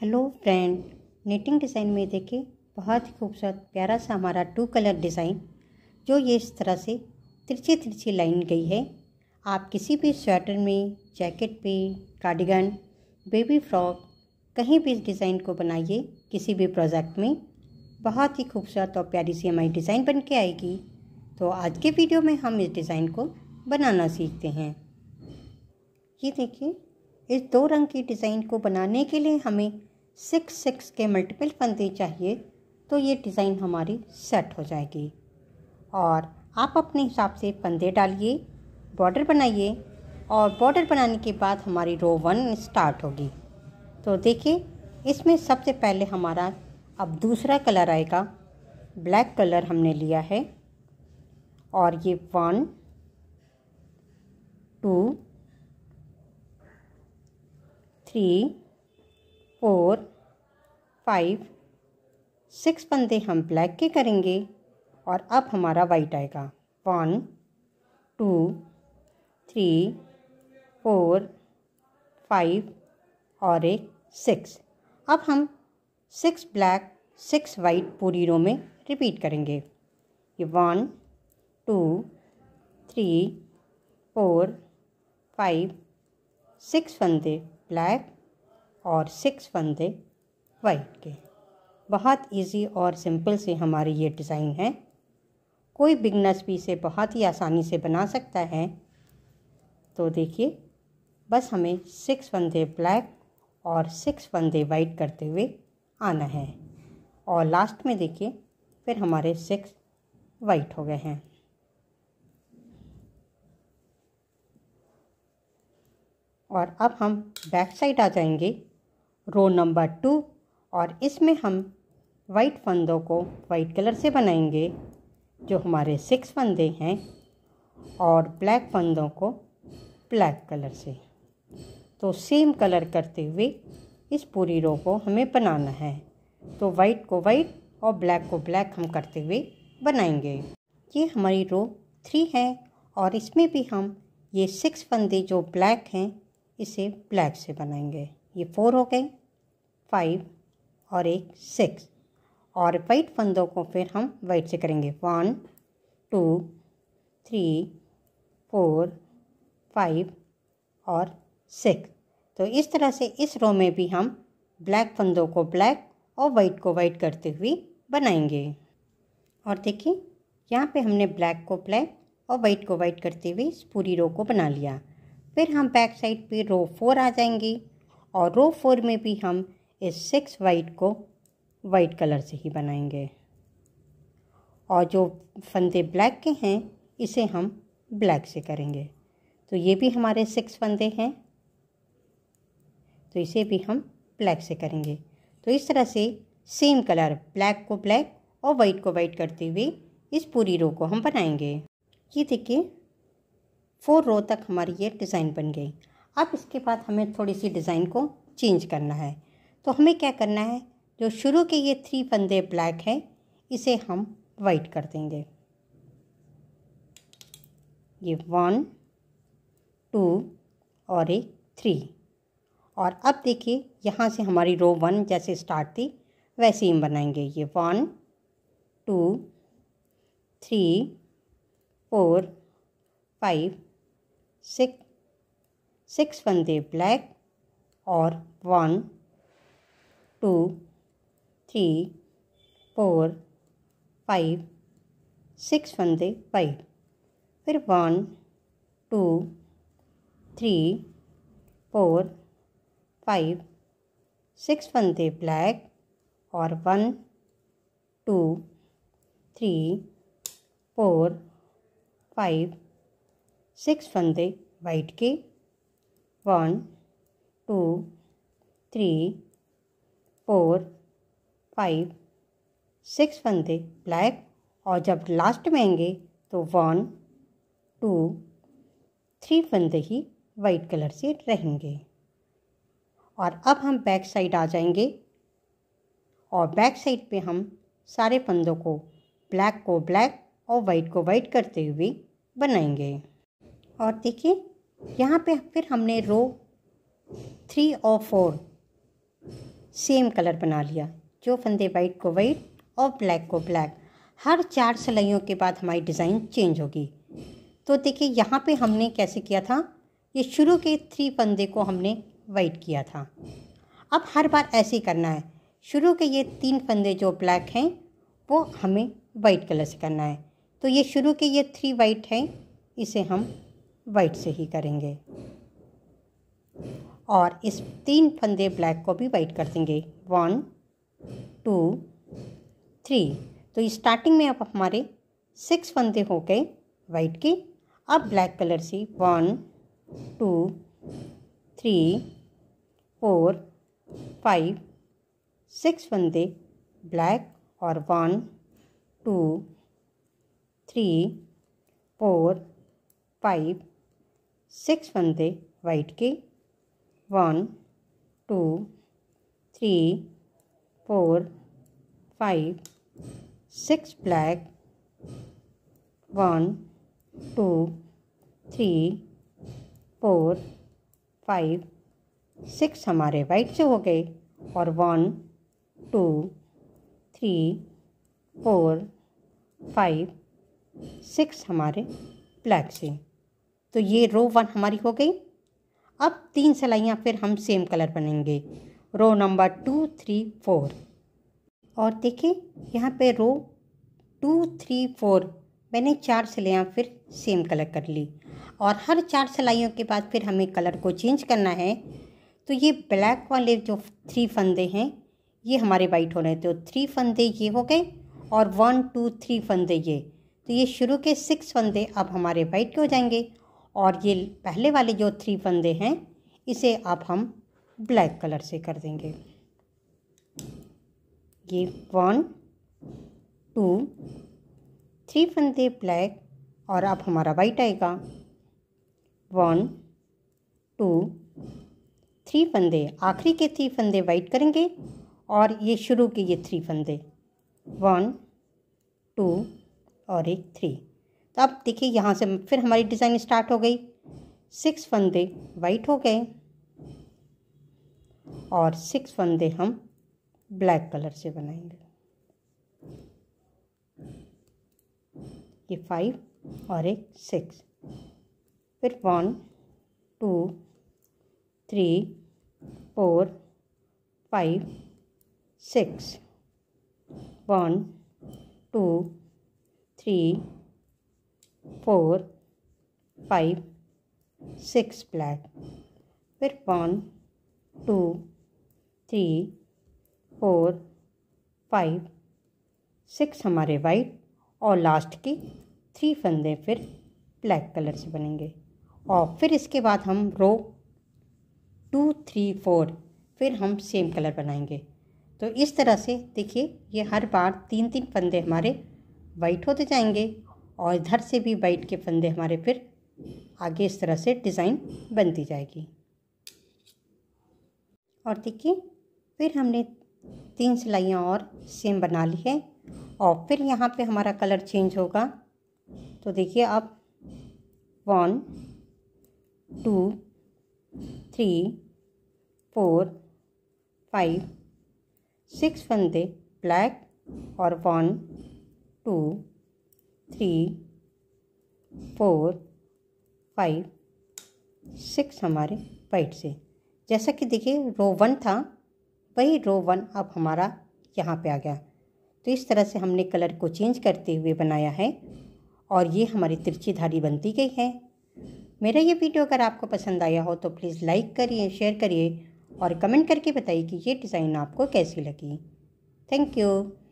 Hello friend netting design में देखिए बहुत ही खूबसूरत प्यारा सा हमारा टू कलर डिज़ाइन जो ये इस तरह से तिरछी तिरछी लाइन गई है आप किसी भी स्वेटर में जैकेट पे कार्डिगन बेबी फ्रॉक कहीं भी इस डिज़ाइन को बनाइए किसी भी प्रोजेक्ट में बहुत ही खूबसूरत और प्यारी सी हमारी डिज़ाइन बन के आएगी तो आज के वीडियो में हम इस डिज़ाइन को बनाना सीखते हैं ये देखिए इस दो रंग की डिज़ाइन को बनाने के लिए हमें सिक्स सिक्स के मल्टीपल फंदे चाहिए तो ये डिज़ाइन हमारी सेट हो जाएगी और आप अपने हिसाब से फंदे डालिए बॉर्डर बनाइए और बॉर्डर बनाने के बाद हमारी रो वन स्टार्ट होगी तो देखिए इसमें सबसे पहले हमारा अब दूसरा कलर आएगा ब्लैक कलर हमने लिया है और ये one two three four five six पंदे हम ब्लैक के करेंगे और अब हमारा वाइट आएगा one two three four five और एक सिक्स अब हम सिक्स ब्लैक सिक्स वाइट पूरी रो में रिपीट करेंगे ये one two three four five six फंदे ब्लैक और सिक्स फंदे वाइट के बहुत इजी और सिंपल से हमारी ये डिज़ाइन है कोई बिगनर्स भी इसे बहुत ही आसानी से बना सकता है तो देखिए बस हमें सिक्स फंदे ब्लैक और सिक्स फंदे वाइट करते हुए आना है और लास्ट में देखिए फिर हमारे सिक्स वाइट हो गए हैं और अब हम बैक साइड आ जाएंगे रो नंबर टू और इसमें हम वाइट फंदों को वाइट कलर से बनाएंगे जो हमारे सिक्स फंदे हैं और ब्लैक फंदों को ब्लैक कलर से तो सेम कलर करते हुए इस पूरी रो को हमें बनाना है तो वाइट को वाइट और ब्लैक को ब्लैक हम करते हुए बनाएंगे ये हमारी रो थ्री है और इसमें भी हम ये सिक्स फंदे जो ब्लैक हैं इसे ब्लैक से बनाएंगे ये फोर हो गए फाइव और एक सिक्स और वाइट फंदों को फिर हम वाइट से करेंगे one two three four five और सिक्स तो इस तरह से इस रो में भी हम ब्लैक फंदों को ब्लैक और वाइट को वाइट करते हुए बनाएंगे और देखिए यहाँ पे हमने ब्लैक को ब्लैक और वाइट को वाइट करते हुए इस पूरी रो को बना लिया फिर हम बैक साइड पे रो फोर आ जाएंगे और रो फोर में भी हम इस सिक्स वाइट को वाइट कलर से ही बनाएंगे और जो फंदे ब्लैक के हैं इसे हम ब्लैक से करेंगे तो ये भी हमारे सिक्स फंदे हैं तो इसे भी हम ब्लैक से करेंगे तो इस तरह से सेम कलर ब्लैक को ब्लैक और वाइट को वाइट करते हुए इस पूरी रो को हम बनाएंगे ये देखिए फोर रो तक हमारी ये डिज़ाइन बन गई अब इसके बाद हमें थोड़ी सी डिज़ाइन को चेंज करना है तो हमें क्या करना है जो शुरू के ये थ्री फंदे ब्लैक हैं इसे हम वाइट कर देंगे ये वन टू और एक थ्री और अब देखिए यहाँ से हमारी रो वन जैसे स्टार्ट थी वैसे ही हम बनाएंगे ये one two three four five six six बंदे ब्लैक और one two three four five six बंदे फाइव फिर one two three four five six बंदे ब्लैक और one two three four five six from the right key one two three four five six फंदे black और जब last में आएंगे तो वन टू थ्री फंदे ही वाइट कलर से रहेंगे और अब हम बैक साइड आ जाएंगे और बैक साइड पे हम सारे फंदों को ब्लैक को ब्लैक और वाइट को वाइट करते हुए बनाएंगे और देखिए यहाँ पे फिर हमने रो थ्री और फोर सेम कलर बना लिया जो फंदे वाइट को वाइट और ब्लैक को ब्लैक हर चार सिलाइयों के बाद हमारी डिज़ाइन चेंज होगी तो देखिए यहाँ पे हमने कैसे किया था ये शुरू के थ्री फंदे को हमने वाइट किया था अब हर बार ऐसे ही करना है शुरू के ये तीन फंदे जो ब्लैक हैं वो हमें वाइट कलर से करना है तो ये शुरू के ये थ्री वाइट हैं इसे हम वाइट से ही करेंगे और इस तीन फंदे ब्लैक को भी वाइट कर देंगे वन टू थ्री तो स्टार्टिंग में अब हमारे सिक्स फंदे हो गए वाइट के अब ब्लैक कलर से one two three four five six फंदे ब्लैक और one two three four five six बनते वाइट के one two three four five six black one two three four five six हमारे वाइट से हो गए और one two three four five six हमारे ब्लैक से तो ये रो वन हमारी हो गई अब तीन सिलाइयाँ फिर हम सेम कलर बनेंगे row number two three four और देखिए यहाँ पे रो टू थ्री फोर मैंने चार सिलाइयाँ फिर सेम कलर कर ली और हर चार सिलाइयों के बाद फिर हमें कलर को चेंज करना है तो ये ब्लैक वाले जो थ्री फंदे हैं ये हमारे वाइट हो रहे हैं तो थ्री फंदे ये हो गए और वन टू थ्री फंदे ये तो ये शुरू के सिक्स फंदे अब हमारे वाइट के हो जाएंगे और ये पहले वाले जो थ्री फंदे हैं इसे आप हम ब्लैक कलर से कर देंगे ये वन टू थ्री फंदे ब्लैक और अब हमारा वाइट आएगा वन टू थ्री फंदे आखिरी के थ्री फंदे वाइट करेंगे और ये शुरू के ये थ्री फंदे वन टू और एक थ्री तो आप देखिए यहाँ से फिर हमारी डिज़ाइन स्टार्ट हो गई सिक्स फंदे वाइट हो गए और सिक्स फंदे हम ब्लैक कलर से बनाएंगे ये फाइव और एक सिक्स फिर one two three four five six one two three four, five, six flat. फिर one two, three, four, five six हमारे वाइट और लास्ट की थ्री फंदे फिर ब्लैक कलर से बनेंगे और फिर इसके बाद हम रो टू थ्री फोर फिर हम सेम कलर बनाएंगे तो इस तरह से देखिए ये हर बार तीन तीन फंदे हमारे वाइट होते जाएंगे और इधर से भी वाइट के फंदे हमारे फिर आगे इस तरह से डिज़ाइन बनती जाएगी और देखिए फिर हमने तीन सिलाइयाँ और सेम बना ली है और फिर यहाँ पे हमारा कलर चेंज होगा तो देखिए अब one two three four five six फंदे ब्लैक और one two three four five six हमारे पाइट से जैसा कि देखिए रो वन था वही रो वन अब हमारा यहाँ पे आ गया तो इस तरह से हमने कलर को चेंज करते हुए बनाया है और ये हमारी तिरछी धारी बनती गई है मेरा ये वीडियो अगर आपको पसंद आया हो तो प्लीज़ लाइक करिए शेयर करिए और कमेंट करके बताइए कि ये डिज़ाइन आपको कैसी लगी थैंक यू